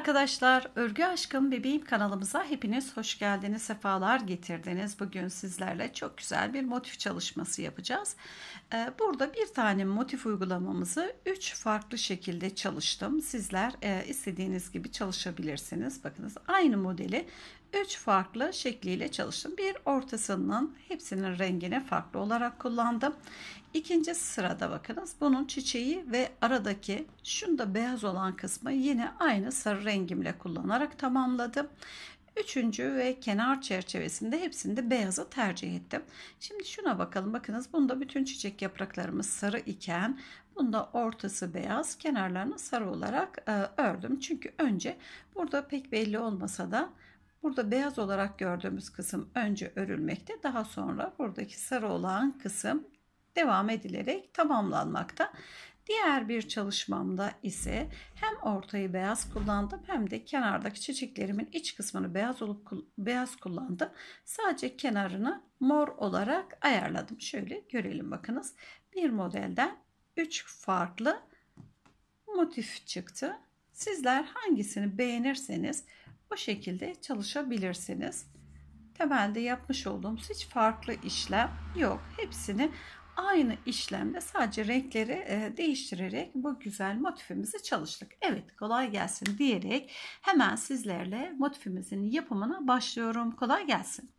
arkadaşlar, Örgü Aşkım Bebeğim kanalımıza hepiniz hoş geldiniz, sefalar getirdiniz. Bugün sizlerle çok güzel bir motif çalışması yapacağız. Ee, burada bir tane motif uygulamamızı 3 farklı şekilde çalıştım. Sizler e, istediğiniz gibi çalışabilirsiniz. Bakınız aynı modeli 3 farklı şekliyle çalıştım. Bir ortasının hepsinin rengini farklı olarak kullandım. İkinci sırada bakınız bunun çiçeği ve aradaki şunda beyaz olan kısmı yine aynı sarı rengimle kullanarak tamamladım. Üçüncü ve kenar çerçevesinde hepsinde beyazı tercih ettim. Şimdi şuna bakalım. Bakınız bunda bütün çiçek yapraklarımız sarı iken bunda ortası beyaz, kenarlarını sarı olarak e, ördüm. Çünkü önce burada pek belli olmasa da Burada beyaz olarak gördüğümüz kısım önce örülmekte. Daha sonra buradaki sarı olan kısım devam edilerek tamamlanmakta. Diğer bir çalışmamda ise hem ortayı beyaz kullandım hem de kenardaki çiçeklerimin iç kısmını beyaz olup beyaz kullandım. Sadece kenarını mor olarak ayarladım. Şöyle görelim bakınız. Bir modelden 3 farklı motif çıktı. Sizler hangisini beğenirseniz bu şekilde çalışabilirsiniz. Temelde yapmış olduğumuz hiç farklı işlem yok. Hepsini aynı işlemde sadece renkleri e, değiştirerek bu güzel motifimizi çalıştık. Evet kolay gelsin diyerek hemen sizlerle motifimizin yapımına başlıyorum. Kolay gelsin.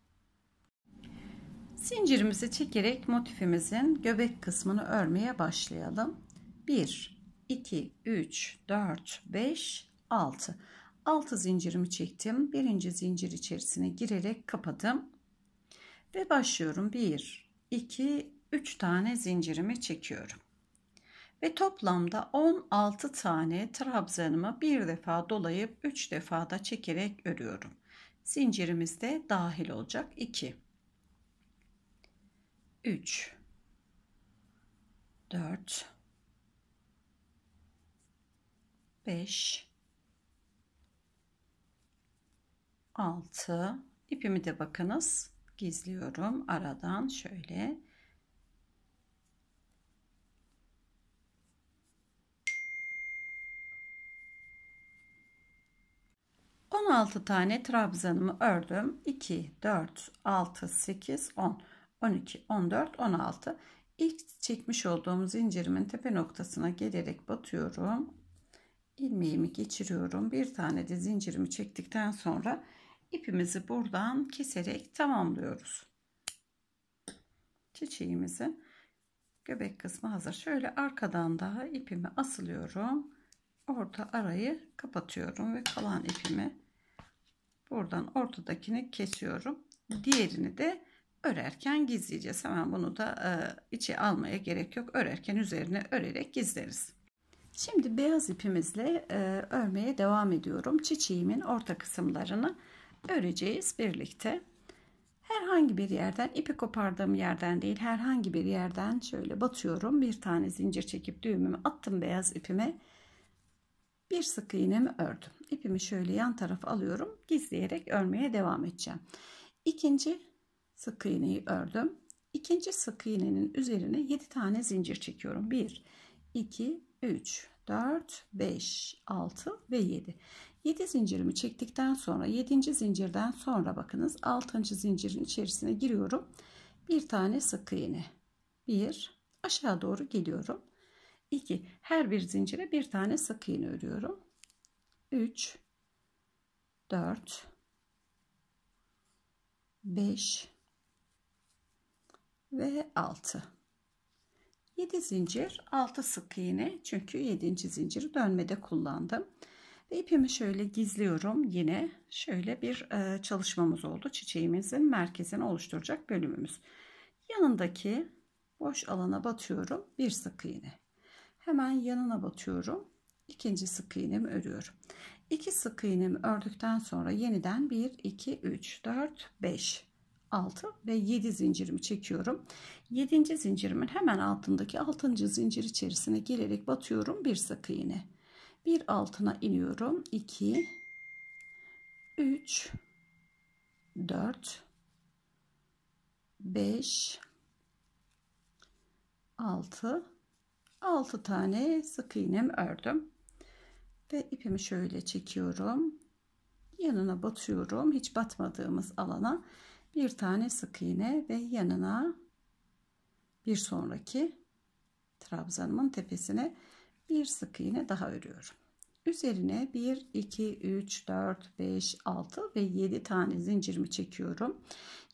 Zincirimizi çekerek motifimizin göbek kısmını örmeye başlayalım. 1, 2, 3, 4, 5, 6. 6 zincirimi çektim. Birinci zincir içerisine girerek kapadım. Ve başlıyorum. 1, 2, 3 tane zincirimi çekiyorum. Ve toplamda 16 tane trabzanımı bir defa dolayıp 3 defa da çekerek örüyorum. Zincirimiz de dahil olacak. 2, 3, 4, 5, 6 ipimi de bakınız gizliyorum aradan şöyle On altı tane trabzanımı ördüm. 2, 4, 6, 8, 10, 12, 14, 16. ilk çekmiş olduğum zincirimin tepe noktasına gelerek batıyorum. Ilmeğimi geçiriyorum. Bir tane de zincirimi çektikten sonra ipimizi buradan keserek tamamlıyoruz. Çiçeğimizi göbek kısmı hazır. Şöyle arkadan daha ipimi asılıyorum. Orta arayı kapatıyorum ve kalan ipimi buradan ortadakini kesiyorum. Diğerini de örerken gizleyeceğiz. Hemen bunu da e, içe almaya gerek yok. Örerken üzerine örerek gizleriz. Şimdi beyaz ipimizle e, örmeye devam ediyorum. Çiçeğimin orta kısımlarını öreceğiz birlikte. Herhangi bir yerden ipi kopardığım yerden değil herhangi bir yerden şöyle batıyorum. Bir tane zincir çekip düğümümü attım beyaz ipime. Bir sık iğnemi ördüm. İpimi şöyle yan tarafa alıyorum. Gizleyerek örmeye devam edeceğim. İkinci sık iğneyi ördüm. İkinci sık iğnenin üzerine 7 tane zincir çekiyorum. 1, 2, 3, 4, 5, 6 ve 7. 7 zincirimi çektikten sonra 7. zincirden sonra bakınız 6. zincirin içerisine giriyorum. Bir tane sık iğne. 1 aşağı doğru geliyorum. 2 her bir zincire bir tane sık iğne örüyorum. 3 4 5 ve 6 7 zincir 6 sık iğne çünkü 7. zinciri dönmede kullandım ve ipimi şöyle gizliyorum. Yine şöyle bir e, çalışmamız oldu. Çiçeğimizin merkezini oluşturacak bölümümüz. Yanındaki boş alana batıyorum. Bir sık iğne. Hemen yanına batıyorum. İkinci sık iğnemi örüyorum. İki sık iğnemi ördükten sonra yeniden 1 2 3 4 5 6 ve 7 zincirimi çekiyorum. 7. zincirimin hemen altındaki 6. zincir içerisine girerek batıyorum bir sık iğne bir altına iniyorum 2 3 4 5 6 6 tane sık iğnem ördüm ve ipimi şöyle çekiyorum yanına batıyorum hiç batmadığımız alana bir tane sık iğne ve yanına bir sonraki trabzanımın tepesine bir sık iğne daha örüyorum. Üzerine 1, 2, 3, 4, 5, 6 ve 7 tane zincirimi çekiyorum.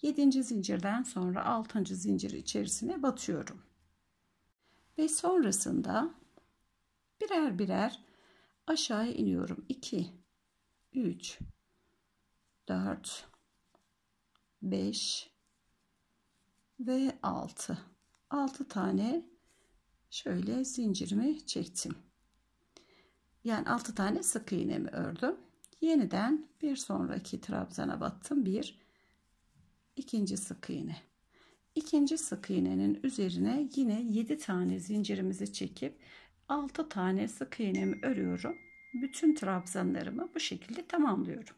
7. zincirden sonra 6. zincir içerisine batıyorum. Ve sonrasında birer birer aşağı iniyorum. 2, 3, 4, 5 ve 6. 6 tane şöyle zincirimi çektim. Yani 6 tane sık iğnemi ördüm. Yeniden bir sonraki trabzana battım. Bir ikinci sık iğne. İkinci sık iğnenin üzerine yine 7 tane zincirimizi çekip 6 tane sık iğnemi örüyorum. Bütün trabzanlarımı bu şekilde tamamlıyorum.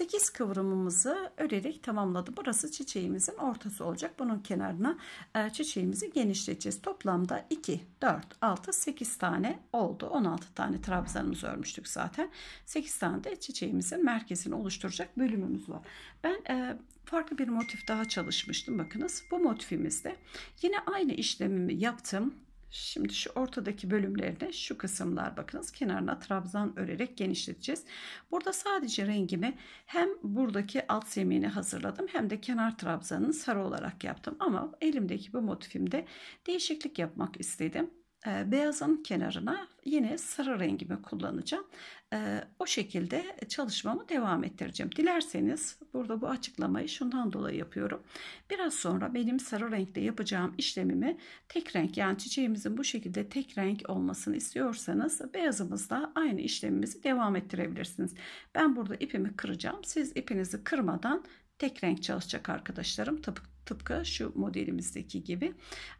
8 kıvrımımızı örerek tamamladı. Burası çiçeğimizin ortası olacak. Bunun kenarına e, çiçeğimizi genişleteceğiz. Toplamda 2, 4, 6, 8 tane oldu. 16 tane trabzanımızı örmüştük zaten. 8 tane de çiçeğimizin merkezini oluşturacak bölümümüz var. Ben e, farklı bir motif daha çalışmıştım. Bakınız bu motifimizde yine aynı işlemimi yaptım. Şimdi şu ortadaki bölümlerine şu kısımlar bakınız kenarına trabzan örerek genişleteceğiz. Burada sadece rengimi hem buradaki alt zemini hazırladım hem de kenar trabzanını sarı olarak yaptım. Ama elimdeki bu motifimde değişiklik yapmak istedim. Ee, beyazın kenarına yine sarı rengimi kullanacağım. Ee, o şekilde çalışmamı devam ettireceğim. Dilerseniz burada bu açıklamayı şundan dolayı yapıyorum. Biraz sonra benim sarı renkte yapacağım işlemimi tek renk yani çiçeğimizin bu şekilde tek renk olmasını istiyorsanız beyazımızla aynı işlemimizi devam ettirebilirsiniz. Ben burada ipimi kıracağım. Siz ipinizi kırmadan tek renk çalışacak arkadaşlarım. Tıpkı Tıpkı şu modelimizdeki gibi.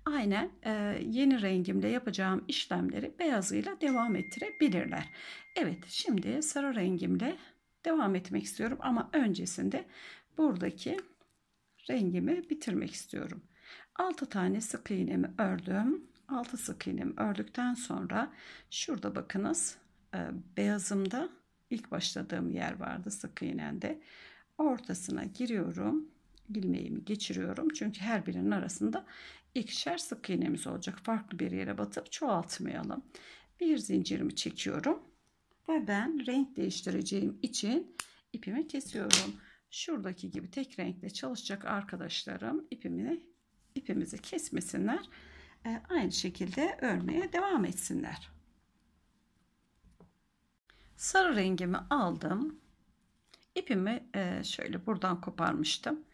Aynen e, yeni rengimle yapacağım işlemleri beyazıyla devam ettirebilirler. Evet şimdi sarı rengimle devam etmek istiyorum ama öncesinde buradaki rengimi bitirmek istiyorum. 6 tane sık iğnemi ördüm. 6 sık iğnemi ördükten sonra şurada bakınız e, beyazımda ilk başladığım yer vardı sık iğnende. Ortasına giriyorum ilmeğimi geçiriyorum. Çünkü her birinin arasında ikişer sık iğnemiz olacak. Farklı bir yere batıp çoğaltmayalım. Bir zincirimi çekiyorum. Ve ben renk değiştireceğim için ipimi kesiyorum. Şuradaki gibi tek renkle çalışacak arkadaşlarım ipimi, ipimizi kesmesinler. E, aynı şekilde örmeye devam etsinler. Sarı rengimi aldım. İpimi e, şöyle buradan koparmıştım.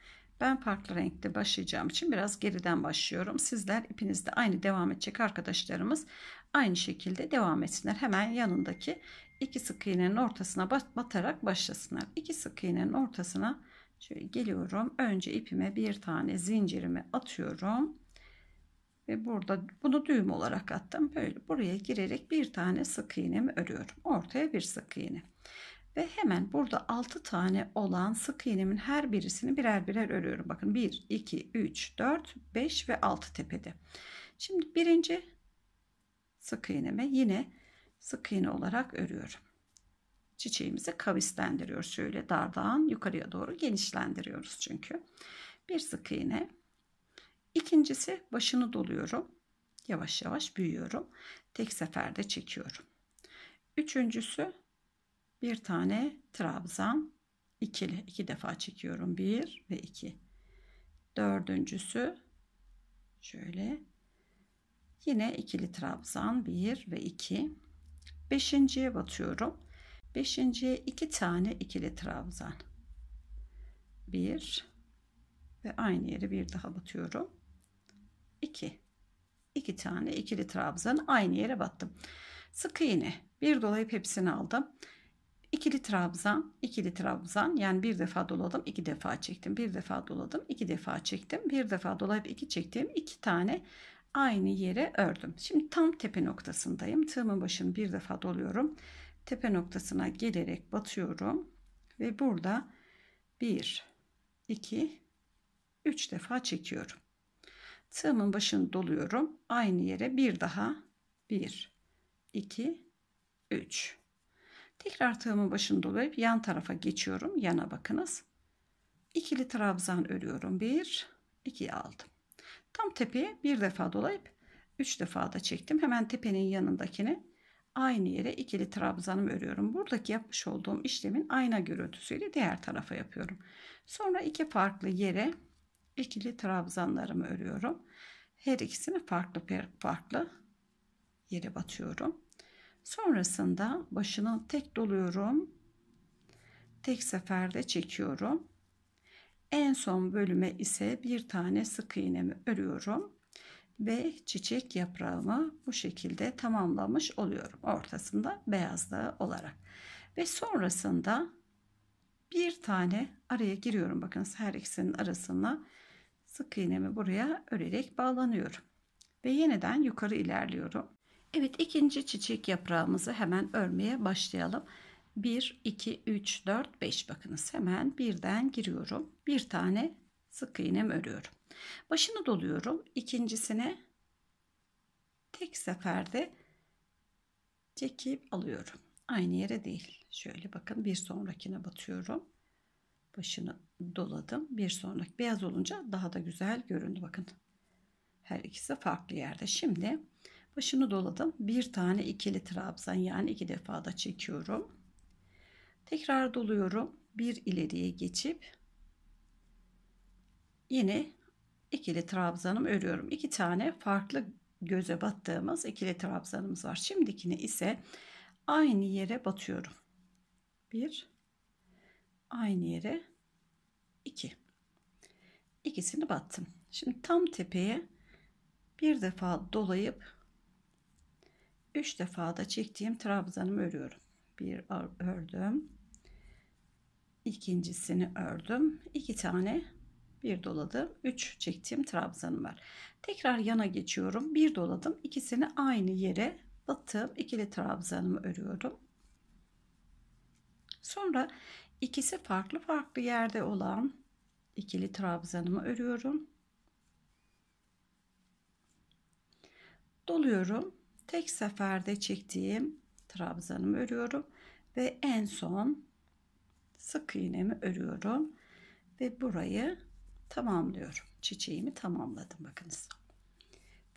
Ben farklı renkte başlayacağım için biraz geriden başlıyorum. Sizler ipinizde aynı devam edecek arkadaşlarımız aynı şekilde devam etsinler. Hemen yanındaki iki sık iğnenin ortasına batarak başlasınlar. İki sık iğnenin ortasına şöyle geliyorum. Önce ipime bir tane zincirimi atıyorum. Ve burada bunu düğüm olarak attım. Böyle buraya girerek bir tane sık iğnemi örüyorum. Ortaya bir sık iğne. Ve hemen burada 6 tane olan sık iğnemin her birisini birer birer örüyorum. Bakın 1, 2, 3, 4, 5 ve 6 tepede. Şimdi birinci sık iğneme yine sık iğne olarak örüyorum. Çiçeğimizi kavislendiriyoruz. Şöyle dardan yukarıya doğru genişlendiriyoruz çünkü. Bir sık iğne. İkincisi başını doluyorum. Yavaş yavaş büyüyorum. Tek seferde çekiyorum. Üçüncüsü bir tane trabzan ikili iki defa çekiyorum bir ve iki dördüncüsü şöyle yine ikili trabzan bir ve iki beşinciye batıyorum beşinciye iki tane ikili trabzan bir ve aynı yere bir daha batıyorum iki iki tane ikili trabzan aynı yere battım sık iğne bir dolayıp hepsini aldım ikili trabzan, ikili trabzan yani bir defa doladım, iki defa çektim, bir defa doladım, iki defa çektim, bir defa dolayıp iki çektim, iki tane aynı yere ördüm. Şimdi tam tepe noktasındayım. Tığımın başını bir defa doluyorum. Tepe noktasına gelerek batıyorum ve burada 1 2 3 defa çekiyorum. Tığımın başını doluyorum. Aynı yere bir daha 1 2 3 Tekrar tığımın başını dolayıp yan tarafa geçiyorum. Yana bakınız. İkili trabzan örüyorum. 1, 2 aldım. Tam tepeye bir defa dolayıp 3 defa da çektim. Hemen tepenin yanındakini aynı yere ikili trabzanım örüyorum. Buradaki yapmış olduğum işlemin ayna görüntüsüyle diğer tarafa yapıyorum. Sonra iki farklı yere ikili trabzanlarımı örüyorum. Her ikisini farklı farklı yere batıyorum. Sonrasında başını tek doluyorum. Tek seferde çekiyorum. En son bölüme ise bir tane sık iğnemi örüyorum ve çiçek yaprağımı bu şekilde tamamlamış oluyorum. Ortasında beyazlığı olarak. Ve sonrasında bir tane araya giriyorum. Bakınız her ikisinin arasına sık iğnemi buraya örerek bağlanıyorum. Ve yeniden yukarı ilerliyorum. Evet ikinci çiçek yaprağımızı hemen örmeye başlayalım. 1, 2, 3, 4, 5 bakınız hemen birden giriyorum. Bir tane sık iğnem örüyorum. Başını doluyorum. İkincisine tek seferde çekip alıyorum. Aynı yere değil. Şöyle bakın bir sonrakine batıyorum. Başını doladım. Bir sonraki beyaz olunca daha da güzel göründü. Bakın her ikisi farklı yerde. Şimdi Başını doladım. Bir tane ikili trabzan yani iki defada çekiyorum. Tekrar doluyorum. Bir ileriye geçip yine ikili trabzanım örüyorum. İki tane farklı göze battığımız ikili trabzanımız var. Şimdikini ise aynı yere batıyorum. Bir aynı yere iki. İkisini battım. Şimdi tam tepeye bir defa dolayıp 3 defa da çektiğim trabzanımı örüyorum. Bir ördüm. ikincisini ördüm. 2 iki tane bir doladım. 3 çektiğim trabzanım var. Tekrar yana geçiyorum. Bir doladım. ikisini aynı yere batıp ikili trabzanımı örüyorum. Sonra ikisi farklı farklı yerde olan ikili trabzanımı örüyorum. Doluyorum tek seferde çektiğim trabzanımı örüyorum ve en son sık iğnemi örüyorum ve burayı tamamlıyorum. Çiçeğimi tamamladım bakınız.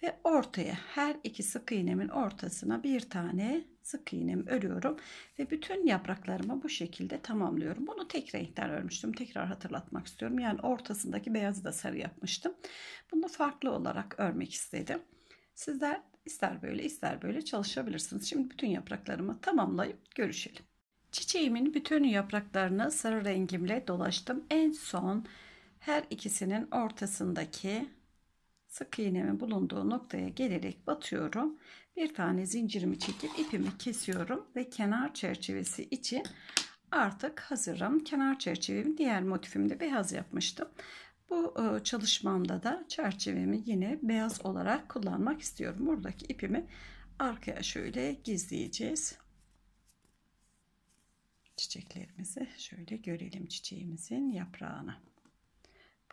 Ve ortaya her iki sık iğnemin ortasına bir tane sık iğnemi örüyorum ve bütün yapraklarımı bu şekilde tamamlıyorum. Bunu tek renkten örmüştüm. Tekrar hatırlatmak istiyorum. Yani ortasındaki beyazı da sarı yapmıştım. Bunu farklı olarak örmek istedim. Sizler İster böyle ister böyle çalışabilirsiniz. Şimdi bütün yapraklarımı tamamlayıp görüşelim. Çiçeğimin bütün yapraklarını sarı rengimle dolaştım. En son her ikisinin ortasındaki sık iğnemin bulunduğu noktaya gelerek batıyorum. Bir tane zincirimi çekip ipimi kesiyorum ve kenar çerçevesi için artık hazırım. Kenar çerçevemi diğer motifimde beyaz yapmıştım. Bu e, çalışmamda da çerçevemi yine beyaz olarak kullanmak istiyorum. Buradaki ipimi arkaya şöyle gizleyeceğiz. Çiçeklerimizi şöyle görelim çiçeğimizin yaprağını.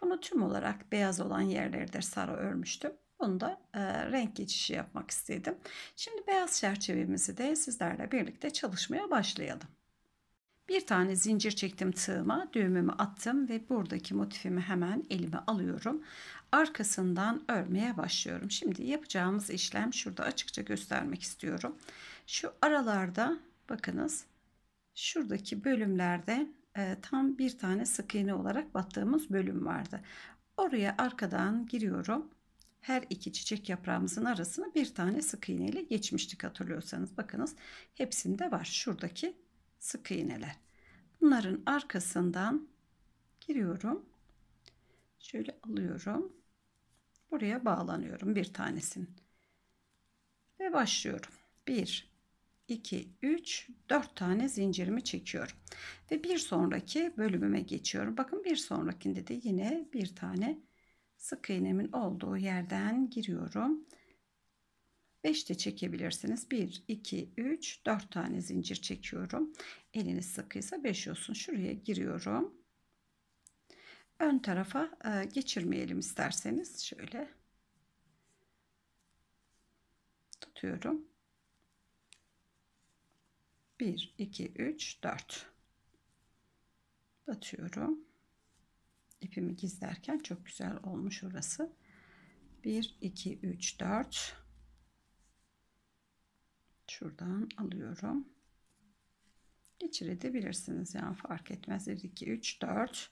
Bunu tüm olarak beyaz olan yerlerde sarı örmüştüm. Bunu da e, renk geçişi yapmak istedim. Şimdi beyaz çerçevemizi de sizlerle birlikte çalışmaya başlayalım. Bir tane zincir çektim tığıma, düğümümü attım ve buradaki motifimi hemen elime alıyorum. Arkasından örmeye başlıyorum. Şimdi yapacağımız işlem şurada açıkça göstermek istiyorum. Şu aralarda bakınız şuradaki bölümlerde e, tam bir tane sık iğne olarak battığımız bölüm vardı. Oraya arkadan giriyorum. Her iki çiçek yaprağımızın arasına bir tane sık iğne ile geçmiştik hatırlıyorsanız. Bakınız hepsinde var. Şuradaki sık iğneler. Bunların arkasından giriyorum. Şöyle alıyorum. Buraya bağlanıyorum bir tanesini. Ve başlıyorum. 1 2 3 4 tane zincirimi çekiyorum. Ve bir sonraki bölümüme geçiyorum. Bakın bir sonrakinde de yine bir tane sık iğnemin olduğu yerden giriyorum 5 de çekebilirsiniz. 1, 2, 3, 4 tane zincir çekiyorum. Eliniz sıkıysa 5 olsun. Şuraya giriyorum. Ön tarafa e, geçirmeyelim isterseniz. Şöyle tutuyorum. 1, 2, 3, 4 batıyorum. İpimi gizlerken çok güzel olmuş orası. 1, 2, 3, 4 Şuradan alıyorum. Geçirebilirsiniz yani fark etmez. 1, 2, 3, 4.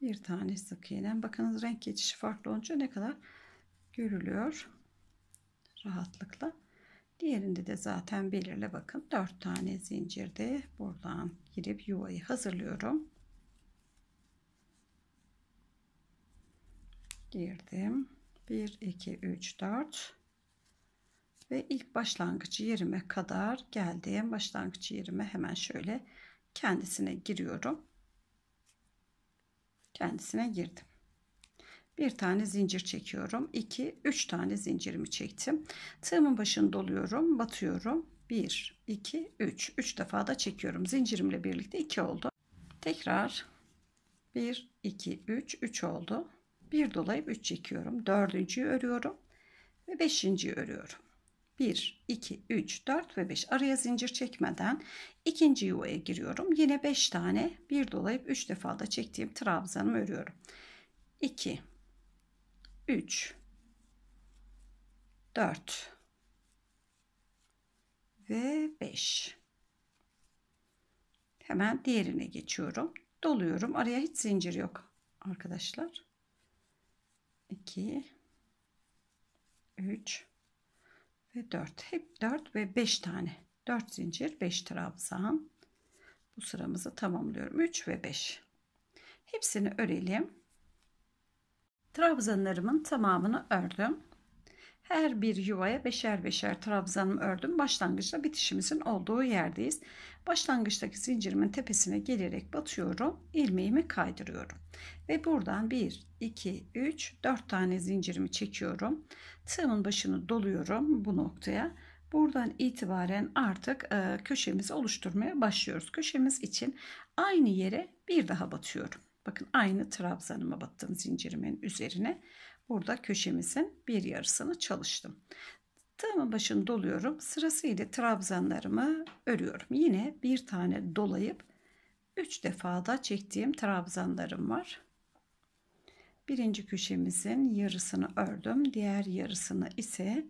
Bir tane sık iğnem. Bakınız renk geçişi farklı olunca ne kadar görülüyor. Rahatlıkla. Diğerinde de zaten belirle bakın. 4 tane zincirde buradan girip yuvayı hazırlıyorum. Girdim. 1, 2, 3, 4. Ve ilk başlangıç yerime kadar geldim. Başlangıç yerime hemen şöyle kendisine giriyorum. Kendisine girdim. Bir tane zincir çekiyorum. 2 3 tane zincirimi çektim. Tığımın başını doluyorum, batıyorum. 1 2 3 3 defa da çekiyorum. Zincirimle birlikte 2 oldu. Tekrar 1 2 3 3 oldu. Bir dolayıp 3 çekiyorum. Dördüncüyü örüyorum ve beşinciyi örüyorum. 1, 2, 3, 4 ve 5 araya zincir çekmeden ikinci yuvaya giriyorum. Yine 5 tane bir dolayıp 3 defa da çektiğim trabzanımı örüyorum. 2, 3, 4 ve 5. Hemen diğerine geçiyorum. Doluyorum. Araya hiç zincir yok arkadaşlar. 2 3 ve 4. Hep 4 ve 5 tane. 4 zincir, 5 trabzan. Bu sıramızı tamamlıyorum. 3 ve 5. Hepsini örelim. Trabzanlarımın tamamını ördüm. Her bir yuvaya beşer beşer trabzanım ördüm. Başlangıçta bitişimizin olduğu yerdeyiz. Başlangıçtaki zincirimin tepesine gelerek batıyorum. ilmeğimi kaydırıyorum. Ve buradan 1, 2, 3, 4 tane zincirimi çekiyorum. Tığımın başını doluyorum bu noktaya. Buradan itibaren artık e, köşemizi oluşturmaya başlıyoruz. Köşemiz için aynı yere bir daha batıyorum. Bakın aynı trabzanıma battım zincirimin üzerine burada köşemizin bir yarısını çalıştım. Tığımın başını doluyorum. Sırasıyla trabzanlarımı örüyorum. Yine bir tane dolayıp 3 defada çektiğim trabzanlarım var. Birinci köşemizin yarısını ördüm. Diğer yarısını ise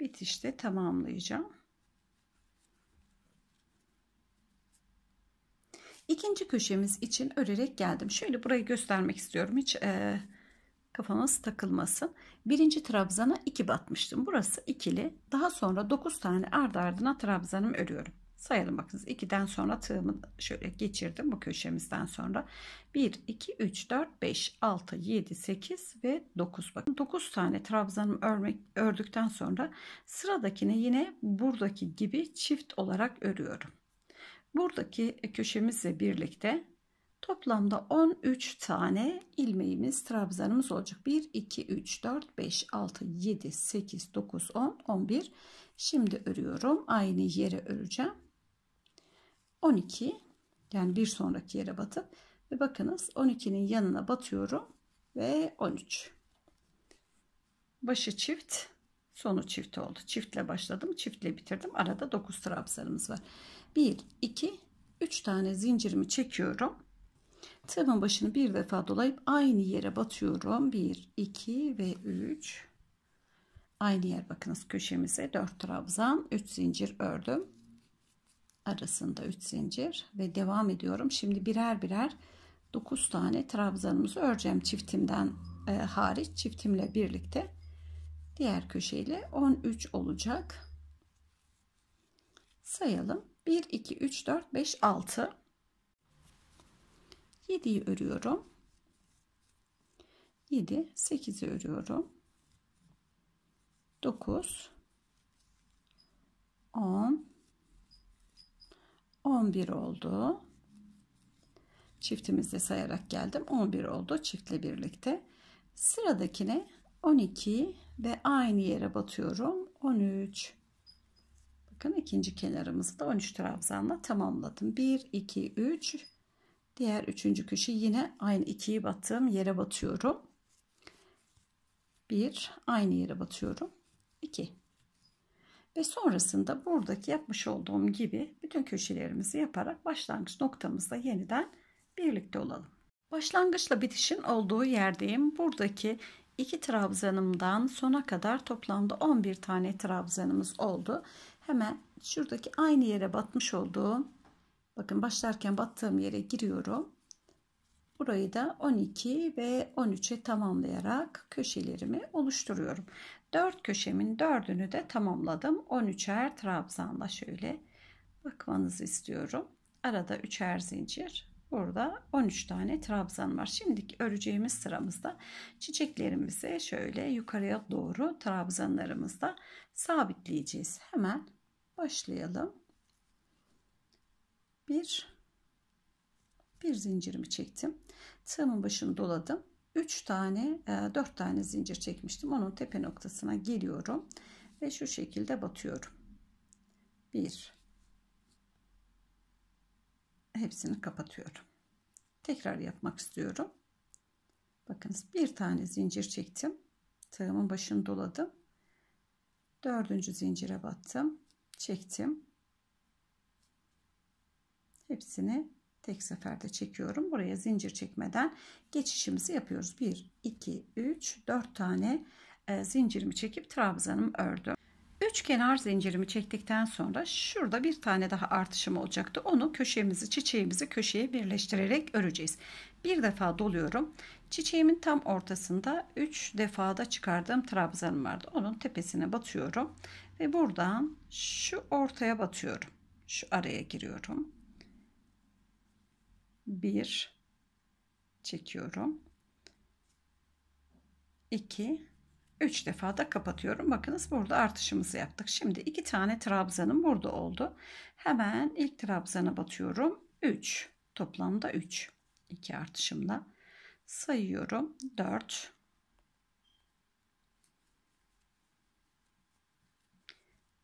bitişte tamamlayacağım. İkinci köşemiz için örerek geldim. Şöyle burayı göstermek istiyorum. Hiç e, kafamız takılmasın. Birinci trabzana 2 batmıştım. Burası ikili. Daha sonra 9 tane ardı ardına trabzanım örüyorum. Sayalım bakınız 2'den sonra tığımı şöyle geçirdim bu köşemizden sonra. 1, 2, 3, 4, 5, 6, 7, 8 ve 9. Bakın 9 tane trabzanım örmek, ördükten sonra sıradakine yine buradaki gibi çift olarak örüyorum. Buradaki köşemizle birlikte Toplamda 13 tane ilmeğimiz, trabzanımız olacak. 1, 2, 3, 4, 5, 6, 7, 8, 9, 10, 11. Şimdi örüyorum. Aynı yere öreceğim. 12 yani bir sonraki yere batıp ve bakınız 12'nin yanına batıyorum ve 13. Başı çift, sonu çift oldu. Çiftle başladım, çiftle bitirdim. Arada 9 trabzanımız var. 1, 2, 3 tane zincirimi çekiyorum Tığımın başını bir defa dolayıp aynı yere batıyorum. 1, 2 ve 3. Aynı yer bakınız köşemize 4 trabzan 3 zincir ördüm. Arasında 3 zincir ve devam ediyorum. Şimdi birer birer 9 tane trabzanımızı öreceğim çiftimden e, hariç çiftimle birlikte. Diğer köşeyle 13 olacak. Sayalım. 1, 2, 3, 4, 5, 6. 7'yi örüyorum. 7, 8'i örüyorum. 9 10 11 oldu. Çiftimizde sayarak geldim. 11 oldu çiftle birlikte. Sıradakine 12 ve aynı yere batıyorum. 13 Bakın ikinci kenarımızı da 13 trabzanla tamamladım. 1 2 3 Diğer üçüncü köşe yine aynı ikiyi battığım yere batıyorum. Bir aynı yere batıyorum. İki. ve sonrasında buradaki yapmış olduğum gibi bütün köşelerimizi yaparak başlangıç noktamızda yeniden birlikte olalım. Başlangıçla bitişin olduğu yerdeyim. Buradaki iki trabzanımdan sona kadar toplamda 11 tane trabzanımız oldu. Hemen şuradaki aynı yere batmış olduğum Bakın başlarken battığım yere giriyorum. Burayı da 12 ve 13'e tamamlayarak köşelerimi oluşturuyorum. 4 köşemin 4'ünü de tamamladım. 13'er trabzanla şöyle bakmanızı istiyorum. Arada 3'er zincir. Burada 13 tane trabzan var. Şimdiki öreceğimiz sıramızda çiçeklerimizi şöyle yukarıya doğru trabzanlarımızda sabitleyeceğiz. Hemen başlayalım bir bir zincirimi çektim tığımın başını doladım 3 tane 4 e, tane zincir çekmiştim onun tepe noktasına geliyorum ve şu şekilde batıyorum 1 hepsini kapatıyorum tekrar yapmak istiyorum bakınız bir tane zincir çektim tığımın başını doladım dördüncü zincire battım çektim Hepsini tek seferde çekiyorum. Buraya zincir çekmeden geçişimizi yapıyoruz. 1, 2, 3, 4 tane e, zincirimi çekip trabzanımı ördüm. Üç kenar zincirimi çektikten sonra şurada bir tane daha artışım olacaktı. Onu köşemizi çiçeğimizi köşeye birleştirerek öreceğiz. Bir defa doluyorum. Çiçeğimin tam ortasında 3 defada çıkardığım trabzanım vardı. Onun tepesine batıyorum ve buradan şu ortaya batıyorum. Şu araya giriyorum 1 çekiyorum. 2 3 defa da kapatıyorum. Bakınız burada artışımızı yaptık. Şimdi 2 tane trabzanım burada oldu. Hemen ilk trabzana batıyorum. 3 toplamda 3 2 artışımla sayıyorum. 4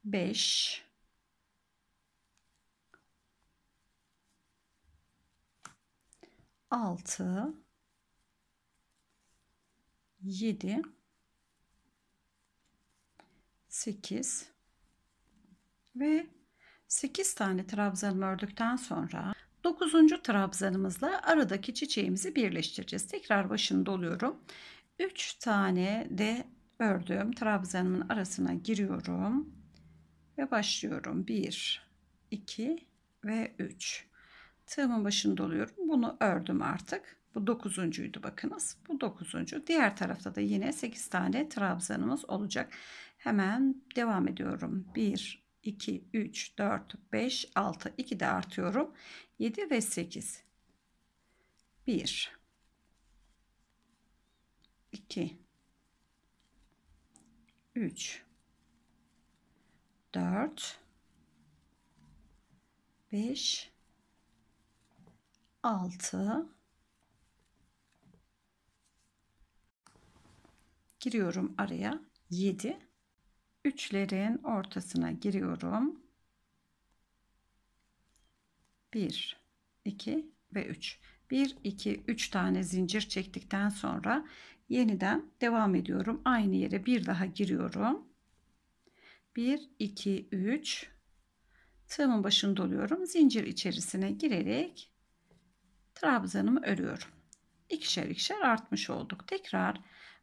5 6 7 8 ve 8 tane trabzanımı ördükten sonra 9. trabzanımızla aradaki çiçeğimizi birleştireceğiz. Tekrar başını doluyorum. 3 tane de ördüğüm trabzanımın arasına giriyorum ve başlıyorum. 1 2 ve 3 Tığımın başını doluyorum. Bunu ördüm artık. Bu dokuzuncuydu bakınız. Bu dokuzuncu. Diğer tarafta da yine 8 tane trabzanımız olacak. Hemen devam ediyorum. 1, 2, 3, 4, 5, 6. 2 de artıyorum. 7 ve 8. 1, 2, 3, 4, 5, 6 giriyorum araya 7 üçlerin ortasına giriyorum 1 2 ve 3 1 2 3 tane zincir çektikten sonra yeniden devam ediyorum aynı yere bir daha giriyorum 1 2 3 tığımın başını doluyorum zincir içerisine girerek trabzanımı örüyorum. İkişer ikişer artmış olduk. Tekrar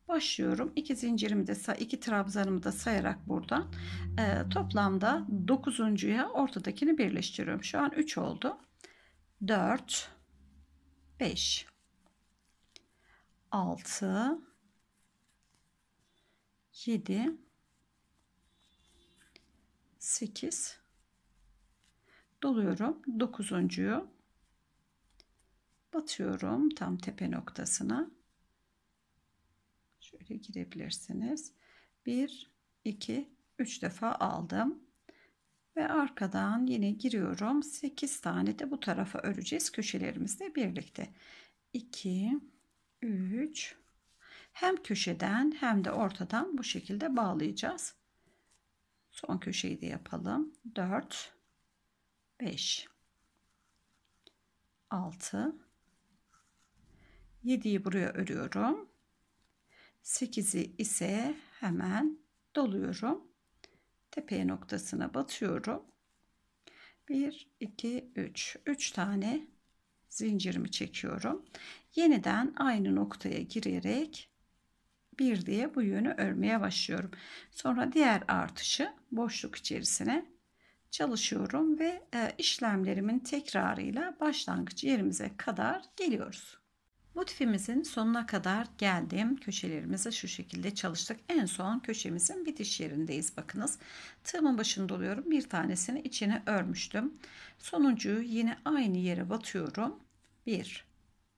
başlıyorum. İki zincirimi de iki trabzanımı da sayarak buradan e, toplamda dokuzuncuya ortadakini birleştiriyorum. Şu an 3 oldu. 4 5 6 7 8 doluyorum. Dokuzuncuyu batıyorum tam tepe noktasına. Şöyle girebilirsiniz. 1, 2, 3 defa aldım. Ve arkadan yine giriyorum. 8 tane de bu tarafa öreceğiz köşelerimizle birlikte. 2, 3, hem köşeden hem de ortadan bu şekilde bağlayacağız. Son köşeyi de yapalım. 4, 5, 6, 7'yi buraya örüyorum. 8'i ise hemen doluyorum. Tepeye noktasına batıyorum. 1, 2, 3. 3 tane zincirimi çekiyorum. Yeniden aynı noktaya girerek 1 diye bu yönü örmeye başlıyorum. Sonra diğer artışı boşluk içerisine çalışıyorum ve e, işlemlerimin tekrarıyla başlangıç yerimize kadar geliyoruz. Motifimizin sonuna kadar geldim. Köşelerimizi şu şekilde çalıştık. En son köşemizin bitiş yerindeyiz. Bakınız tığımın başında oluyorum. Bir tanesini içine örmüştüm. Sonuncuyu yine aynı yere batıyorum. 1,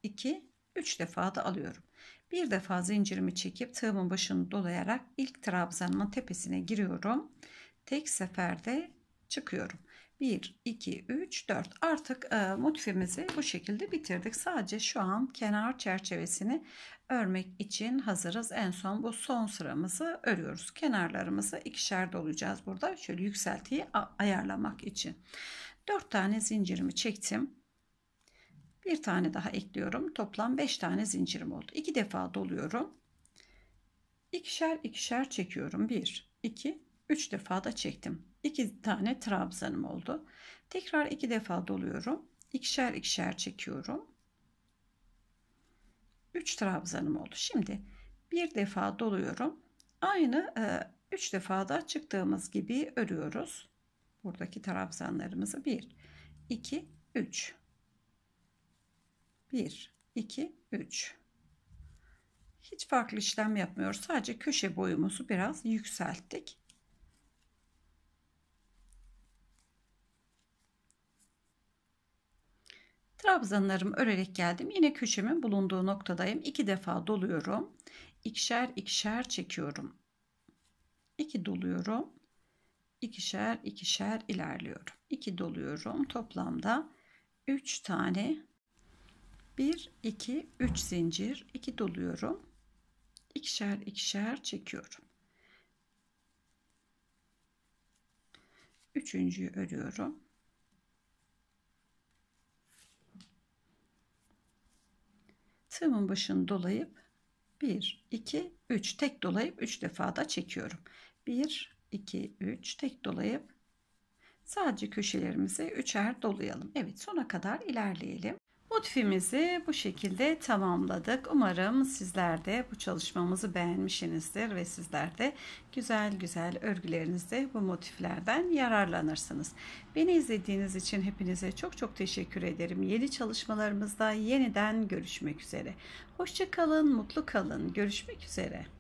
2, 3 defa da alıyorum. Bir defa zincirimi çekip tığımın başını dolayarak ilk trabzanımın tepesine giriyorum. Tek seferde çıkıyorum. 1, 2, 3, 4. Artık e, motifimizi bu şekilde bitirdik. Sadece şu an kenar çerçevesini örmek için hazırız. En son bu son sıramızı örüyoruz. Kenarlarımızı ikişer dolayacağız burada. Şöyle yükseltiyi ayarlamak için. 4 tane zincirimi çektim. Bir tane daha ekliyorum. Toplam 5 tane zincirim oldu. 2 defa doluyorum. İkişer ikişer çekiyorum. 1, 2, 3 defa da çektim. 2 tane trabzanım oldu. Tekrar 2 defa doluyorum. İkişer ikişer çekiyorum. 3 trabzanım oldu. Şimdi bir defa doluyorum. Aynı 3 e, defa da çıktığımız gibi örüyoruz. Buradaki trabzanlarımızı 1 2 3 1 2 3 Hiç farklı işlem yapmıyoruz. Sadece köşe boyumuzu biraz yükselttik. Trabzanlarımı örerek geldim. Yine köşemin bulunduğu noktadayım. İki defa doluyorum. İkişer ikişer çekiyorum. İki doluyorum. İkişer ikişer ilerliyorum. İki doluyorum. Toplamda 3 tane 1 2 3 zincir 2 doluyorum. İkişer ikişer çekiyorum. Üçüncüyü örüyorum. tığımın başını dolayıp 1 2 3 tek dolayıp 3 defa da çekiyorum 1 2 3 tek dolayıp sadece köşelerimizi üçer dolayalım Evet sona kadar ilerleyelim Motifimizi bu şekilde tamamladık. Umarım sizler de bu çalışmamızı beğenmişsinizdir ve sizler de güzel güzel örgülerinizde bu motiflerden yararlanırsınız. Beni izlediğiniz için hepinize çok çok teşekkür ederim. Yeni çalışmalarımızda yeniden görüşmek üzere. Hoşçakalın, mutlu kalın. Görüşmek üzere.